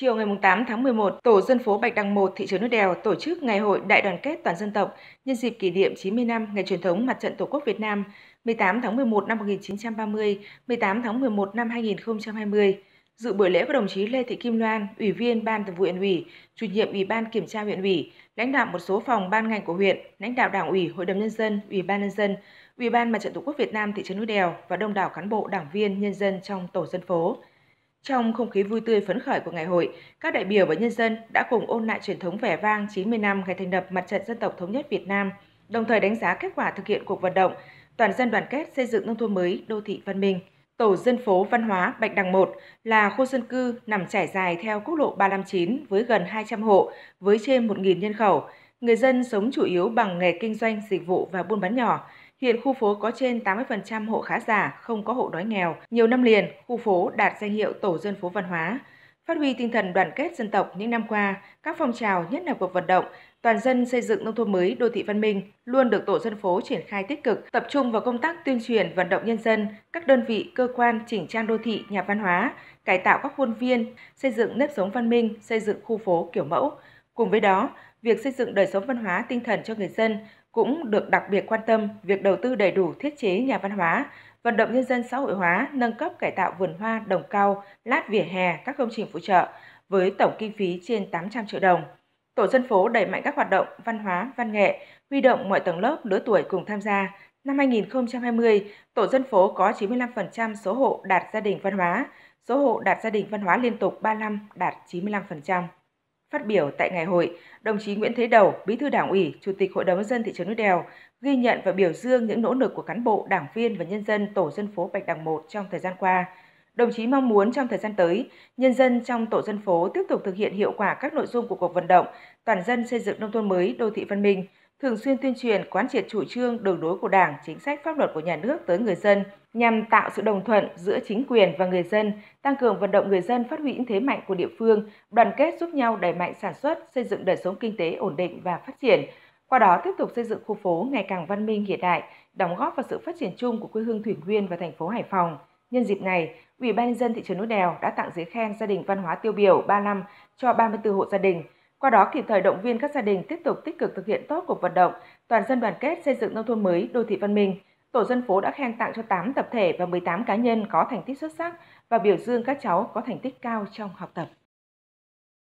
Chiều ngày 8 tháng 11, Tổ dân phố Bạch Đằng 1, thị trấn Nước Đèo tổ chức Ngày hội Đại đoàn kết toàn dân tộc nhân dịp kỷ niệm 90 năm Ngày truyền thống Mặt trận Tổ quốc Việt Nam 18 tháng 11 năm 1930, 18 tháng 11 năm 2020. Dự buổi lễ có đồng chí Lê Thị Kim Loan, Ủy viên Ban Thường vụ huyện ủy, Chủ nhiệm Ủy ban Kiểm tra huyện ủy, lãnh đạo một số phòng ban ngành của huyện, lãnh đạo Đảng ủy, Hội đồng nhân dân, Ủy ban nhân dân, Ủy ban Mặt trận Tổ quốc Việt Nam thị trấn Núi Đèo và đông đảo cán bộ, đảng viên, nhân dân trong tổ dân phố. Trong không khí vui tươi phấn khởi của ngày hội, các đại biểu và nhân dân đã cùng ôn lại truyền thống vẻ vang 90 năm ngày thành lập Mặt trận Dân tộc Thống nhất Việt Nam, đồng thời đánh giá kết quả thực hiện cuộc vận động toàn dân đoàn kết xây dựng nông thôn mới, đô thị văn minh. Tổ dân phố văn hóa Bạch Đằng 1 là khu dân cư nằm trải dài theo quốc lộ 359 với gần 200 hộ, với trên 1.000 nhân khẩu. Người dân sống chủ yếu bằng nghề kinh doanh, dịch vụ và buôn bán nhỏ. Hiện khu phố có trên 80% hộ khá giả, không có hộ đói nghèo. Nhiều năm liền, khu phố đạt danh hiệu tổ dân phố văn hóa. Phát huy tinh thần đoàn kết dân tộc những năm qua, các phong trào nhất là cuộc vận động toàn dân xây dựng nông thôn mới, đô thị văn minh luôn được tổ dân phố triển khai tích cực, tập trung vào công tác tuyên truyền vận động nhân dân, các đơn vị, cơ quan chỉnh trang đô thị, nhà văn hóa, cải tạo các khuôn viên, xây dựng nếp sống văn minh, xây dựng khu phố kiểu mẫu. Cùng với đó, việc xây dựng đời sống văn hóa tinh thần cho người dân cũng được đặc biệt quan tâm việc đầu tư đầy đủ thiết chế nhà văn hóa, vận động nhân dân xã hội hóa, nâng cấp cải tạo vườn hoa, đồng cao, lát vỉa hè, các công trình phụ trợ với tổng kinh phí trên 800 triệu đồng. Tổ dân phố đẩy mạnh các hoạt động văn hóa, văn nghệ, huy động mọi tầng lớp, lứa tuổi cùng tham gia. Năm 2020, tổ dân phố có 95% số hộ đạt gia đình văn hóa, số hộ đạt gia đình văn hóa liên tục năm đạt 95%. Phát biểu tại ngày hội, đồng chí Nguyễn Thế Đầu, Bí thư Đảng ủy, Chủ tịch Hội đồng nhân dân thị trấn Núi Đèo ghi nhận và biểu dương những nỗ lực của cán bộ, đảng viên và nhân dân tổ dân phố Bạch Đằng 1 trong thời gian qua. Đồng chí mong muốn trong thời gian tới, nhân dân trong tổ dân phố tiếp tục thực hiện hiệu quả các nội dung của cuộc vận động toàn dân xây dựng nông thôn mới, đô thị văn minh, thường xuyên tuyên truyền quán triệt chủ trương, đường lối của Đảng, chính sách pháp luật của nhà nước tới người dân – nhằm tạo sự đồng thuận giữa chính quyền và người dân, tăng cường vận động người dân phát huy những thế mạnh của địa phương, đoàn kết giúp nhau đẩy mạnh sản xuất, xây dựng đời sống kinh tế ổn định và phát triển, qua đó tiếp tục xây dựng khu phố ngày càng văn minh hiện đại, đóng góp vào sự phát triển chung của quê hương Thủy Nguyên và thành phố Hải Phòng. Nhân dịp này, Ủy ban nhân dân thị trấn Núi Đèo đã tặng giấy khen gia đình văn hóa tiêu biểu 3 năm cho 34 hộ gia đình. Qua đó kịp thời động viên các gia đình tiếp tục tích cực thực hiện tốt cuộc vận động toàn dân đoàn kết xây dựng nông thôn mới, đô thị văn minh, tổ dân phố đã khen tặng cho 8 tập thể và 18 cá nhân có thành tích xuất sắc và biểu dương các cháu có thành tích cao trong học tập.